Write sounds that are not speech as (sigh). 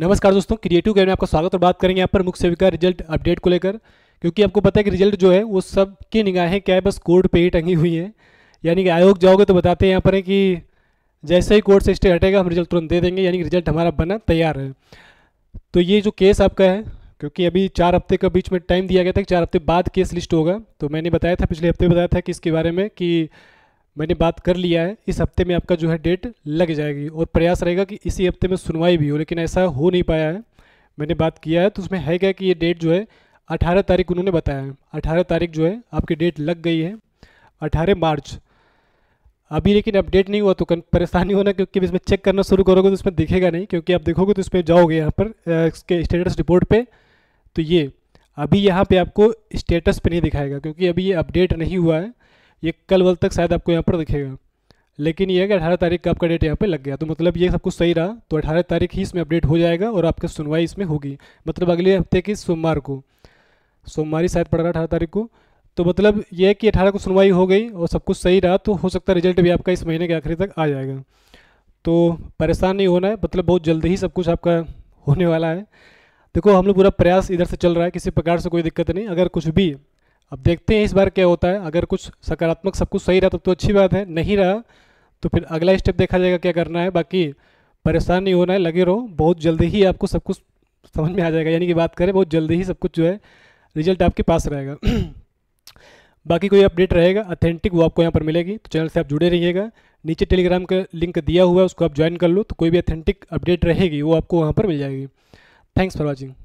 नमस्कार दोस्तों creative game में आपका स्वागत और बात करेंगे यहाँ पर मुख्य सेविका रिजल्ट अपडेट को लेकर क्योंकि आपको पता है कि रिजल्ट जो है वो सब की निगाहें क्या है बस कोर्ट पे ही टंगी हुई है यानी कि आयोग जाओगे तो बताते हैं यहाँ पर है कि जैसे ही कोर्ट से स्टे हटेगा हम रिजल्ट तुरंत दे देंगे यानी कि रिजल्ट हमारा बना तैयार है तो ये जो केस आपका है क्योंकि अभी चार हफ्ते का बीच में टाइम दिया गया था कि चार हफ्ते बाद केस लिस्ट होगा तो मैंने बताया था पिछले हफ्ते बताया था कि इसके बारे में कि मैंने बात कर लिया है इस हफ्ते में आपका जो है डेट लग जाएगी और प्रयास रहेगा कि इसी हफ्ते में सुनवाई भी हो लेकिन ऐसा हो नहीं पाया है मैंने बात किया है तो उसमें है क्या कि ये डेट जो है अठारह तारीख उन्होंने बताया है अठारह तारीख जो है आपकी डेट लग गई है अठारह मार्च अभी लेकिन अपडेट नहीं हुआ तो परेशानी होना क्योंकि इसमें चेक करना शुरू करोगे तो इसमें दिखेगा नहीं क्योंकि आप देखोगे तो इस पर जाओगे यहाँ पर इसके स्टेटस रिपोर्ट पे तो ये अभी यहाँ पे आपको स्टेटस पे नहीं दिखाएगा क्योंकि अभी ये अपडेट नहीं हुआ है ये कल वल तक शायद आपको यहाँ पर दिखेगा लेकिन ये है कि अठारह तारीख का आपका डेट यहाँ पे लग गया तो मतलब ये सब कुछ सही रहा तो अठारह तारीख ही इसमें अपडेट हो जाएगा और आपकी सुनवाई इसमें होगी मतलब अगले हफ्ते की सोमवार को सोमवार ही शायद पड़ रहा अठारह तारीख को तो मतलब ये है कि अठारह को सुनवाई हो गई और सब कुछ सही रहा तो हो सकता है रिजल्ट भी आपका इस महीने के आखिरी तक आ जाएगा तो परेशान नहीं होना है मतलब बहुत जल्दी ही सब कुछ आपका होने वाला है देखो हम लोग पूरा प्रयास इधर से चल रहा है किसी प्रकार से कोई दिक्कत नहीं अगर कुछ भी अब देखते हैं इस बार क्या होता है अगर कुछ सकारात्मक सब कुछ सही रहा तब तो अच्छी बात है नहीं रहा तो फिर अगला स्टेप देखा जाएगा क्या करना है बाकी परेशान नहीं होना है लगे रहो बहुत जल्दी ही आपको सब कुछ समझ में आ जाएगा यानी कि बात करें बहुत जल्दी ही सब कुछ जो है रिजल्ट आपके पास रहेगा (clears throat) बाकी कोई अपडेट रहेगा अथेंटिक वो आपको यहाँ पर मिलेगी तो चैनल से आप जुड़े रहिएगा नीचे टेलीग्राम का लिंक दिया हुआ है उसको आप ज्वाइन कर लो तो कोई भी अथेंटिक अपडेट रहेगी वो आपको वहाँ पर मिल जाएगी थैंक्स फॉर वॉचिंग